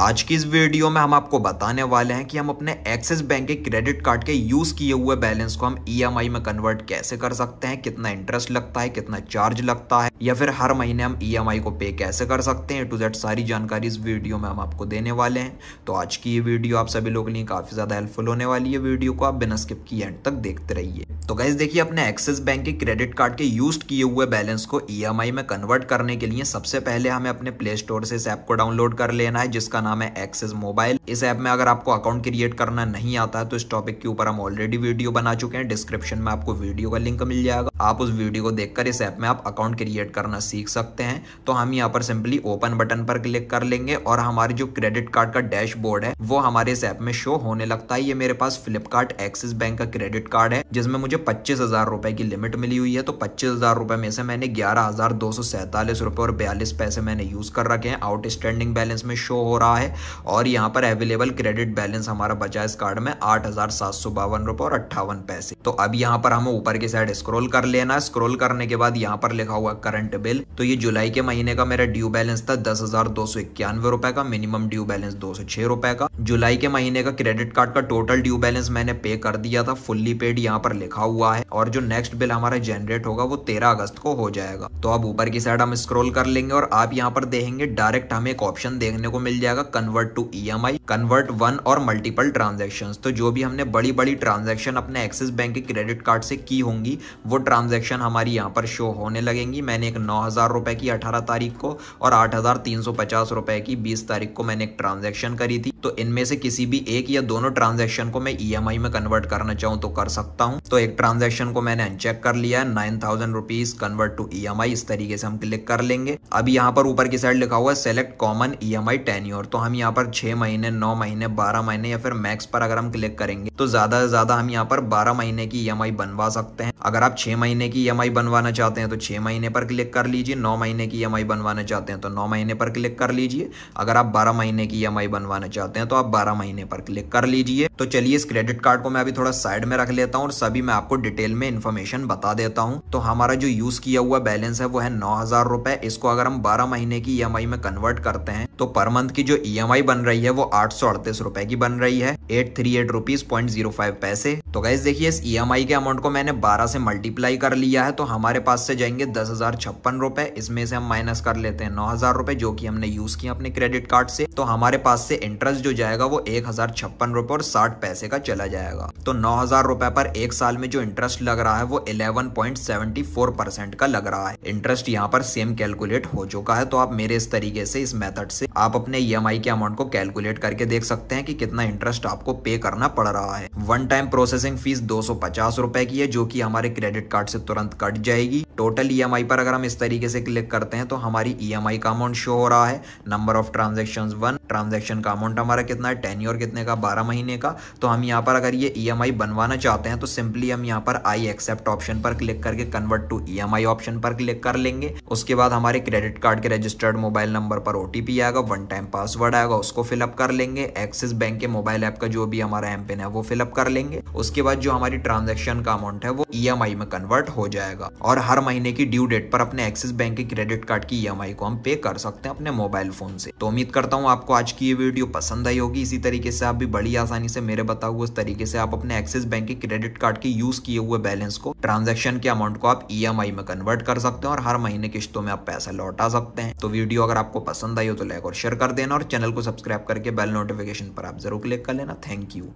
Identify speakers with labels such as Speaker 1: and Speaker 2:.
Speaker 1: आज की इस वीडियो में हम आपको बताने वाले हैं कि हम अपने एक्सिस बैंक के क्रेडिट कार्ड के यूज़ किए हुए बैलेंस को हम ईएमआई e में कन्वर्ट कैसे कर सकते हैं कितना इंटरेस्ट लगता है कितना चार्ज लगता है या फिर हर महीने हम ईएमआई e को पे कैसे कर सकते हैं टू जेड सारी जानकारी इस वीडियो में हम आपको देने वाले हैं तो आज की ये वीडियो आप सभी लोगों के लिए काफ़ी ज़्यादा हेल्पफुल होने वाली है वीडियो को आप बिना स्किप की एंड तक देखते रहिए तो गैस देखिए अपने एक्सिस बैंक के क्रेडिट कार्ड के यूज किए हुए बैलेंस को ई e में कन्वर्ट करने के लिए सबसे पहले हमें अपने प्ले स्टोर से इस ऐप को डाउनलोड कर लेना है जिसका नाम है एक्सेस मोबाइल इस ऐप में अगर आपको अकाउंट क्रिएट करना नहीं आता है तो इस टॉपिक के ऊपर हम ऑलरेडी वीडियो बना चुके हैं डिस्क्रिप्शन में आपको वीडियो का लिंक मिल जाएगा आप उस वीडियो को देखकर इस ऐप में आप अकाउंट क्रिएट करना सीख सकते हैं तो हम यहाँ पर सिंपली ओपन बटन पर क्लिक कर लेंगे और हमारी जो क्रेडिट कार्ड का डैशबोर्ड है वो हमारे इस ऐप में शो होने लगता है ये मेरे पास फ्लिपकार्ट एक्सिस बैंक का क्रेडिट कार्ड है जिसमें मुझे पच्चीस हजार रुपए की लिमिट मिली हुई है तो पच्चीस हजार में से मैंने ग्यारह हजार दो सौ और बयालीस पैसे मैंने यूज कर रखे हैं आउटस्टैंडिंग बैलेंस में शो हो रहा है और यहाँ पर अवेलेबल क्रेडिट बैलेंस हमारा बचा इस कार्ड में आठ हजार सात सौ बावन रुपए और अट्ठावन पैसे तो अब यहाँ पर हम ऊपर की साइड स्क्रोल कर लेना स्क्रॉल करने के बाद यहाँ पर लिखा हुआ करंट बिल तो ये जुलाई के महीने का मेरा ड्यू बैलेंस था दस हजार दो सौ इक्यानवे रुपए का मिनिमम ड्यू बैलेंस दो सौ छह रुपए का जुलाई के महीने का क्रेडिट कार्ड का टोटल ड्यू बैलेंस मैंने पे कर दिया था फुल्ली पेड यहाँ पर लिखा हुआ है और जो नेक्स्ट बिल हमारा जनरेट होगा वो तेरह अगस्त को हो जाएगा तो अब ऊपर की साइड हम स्क्रोल कर लेंगे और आप यहाँ पर देखेंगे डायरेक्ट हमें एक ऑप्शन देखने को मिल जाएगा convert to E convert one और मल्टीपल ट्रांजेक्शन तो जो भी हमने बड़ी बड़ी ट्रांजेक्शन अपने एक्सिस बैंक के क्रेडिट कार्ड से की होंगी वो ट्रांस ट्रांजैक्शन हमारी यहाँ पर शो होने लगेंगी मैंने एक नौ हज़ार रुपये की अठारह तारीख को और आठ हज़ार तीन सौ पचास रुपये की बीस तारीख को मैंने एक ट्रांजैक्शन करी थी तो इनमें से किसी भी एक या दोनों ट्रांजैक्शन को मैं ई e में कन्वर्ट करना चाहूँ तो कर सकता हूँ तो एक ट्रांजेक्शन को मैंने अनचेक कर लिया है nine thousand rupees convert to E e इस तरीके से हम क्लिक कर लेंगे अभी यहाँ पर ऊपर की साइड लिखा हुआ है सेलेक्ट कॉमन ई एम तो हम यहाँ पर छह महीने नौ महीने बारह महीने या फिर मैक्स पर अगर हम क्लिक करेंगे तो ज्यादा से ज्यादा हम यहाँ पर बारह महीने की ई e बनवा सकते हैं अगर आप छह महीने महीने की ई e बनवाना चाहते हैं तो छः महीने पर क्लिक कर लीजिए नौ महीने की ई e बनवाना चाहते हैं तो नौ महीने पर क्लिक कर लीजिए अगर आप बारह महीने की ई e बनवाना चाहते हैं तो आप बारह महीने पर क्लिक कर लीजिए तो चलिए इस क्रेडिट कार्ड को मैं अभी थोड़ा साइड में रख लेता हूँ और सभी मैं आपको डिटेल में इन्फॉर्मेशन बता देता हूँ तो हमारा जो यूज किया हुआ बैलेंस है वो है नौ हजार रुपए इसको अगर हम बारह महीने की ई में कन्वर्ट करते हैं तो पर मंथ की जो ई बन रही है वो आठ सौ अड़तीस रुपए की बन रही है eight three eight rupees point zero five पैसे तो गैस देखिए इस ई e के अमाउंट को मैंने बारह से मल्टीप्लाई कर लिया है तो हमारे पास से जाएंगे दस हजार छप्पन रुपए इसमें से हम माइनस कर लेते हैं नौ हजार रुपए जो कि हमने यूज किया अपने क्रेडिट कार्ड से तो हमारे पास से इंटरेस्ट जो जाएगा वो एक हजार छप्पन रुपए और साठ पैसे का चला जाएगा तो नौ हजार रुपए पर एक साल में जो इंटरेस्ट लग रहा है वो eleven point seventy four percent का लग रहा है इंटरेस्ट यहाँ पर सेम कैलकुलेट हो चुका है तो आप मेरे इस तरीके से इस मेथड से आप अपने ई e के अमाउंट को कैलकुलेट करके देख सकते हैं कि कितना इंटरेस्ट आपको पे करना पड़ रहा है वन टाइम प्रोसेसिंग फीस दो सौ की है जो कि हमारे क्रेडिट कार्ड से तुरंत कट जाएगी टोटल ईएमआई e पर अगर हम इस तरीके से क्लिक करते हैं तो हमारी ईएमआई e का अमाउंट शो हो रहा है number of transaction one transaction का अमाउंट हमारा कितना है टेन ईयर कितने का बारह महीने का तो हम यहाँ पर अगर ये ई e बनवाना चाहते हैं तो सिंपली हम यहाँ पर आई एक्सेप्ट ऑप्शन पर क्लिक करके कन्वर्ट टू ई ऑप्शन पर क्लिक कर लेंगे उसके बाद हमारे क्रेडिट कार्ड के रजिस्टर्ड मोबाइल नंबर पर ओ आएगा वन टाइम पासवर्ड आएगा उसको फिलअप कर लेंगे एक्सिस बैंक के मोबाइल ऐप का जो भी हमारा एम पिन है वो फिलअप कर लेंगे उसके बाद जो हमारी ट्रांजेक्शन का अमाउंट है वो ई में कन्वर्ट हो जाएगा और हर महीने की ड्यू डेट पर अपने एक्सिस बैंक के क्रेडिट कार्ड की ई e को हम पे कर सकते हैं अपने मोबाइल फोन से तो उम्मीद करता हूँ आपको आज की ये वीडियो पसंद आई होगी इसी तरीके से आप भी बड़ी आसानी से मेरे बताओ उस तरीके से आप अपने एक्सिस बैंक के क्रेडिट कार्ड के यूज किए हुए बैलेंस को ट्रांजेक्शन के अमाउंट को आप ई e में कन्वर्ट कर सकते हैं और हर महीने किस्तों में आप पैसा लौटा सकते हैं तो वीडियो अगर आपको पसंद आई हो तो लाइक और शेयर कर देना और चैनल को सब्सक्राइब करके बेल नोटिफिकेशन पर आप जरूर क्लिक कर लेना थैंक यू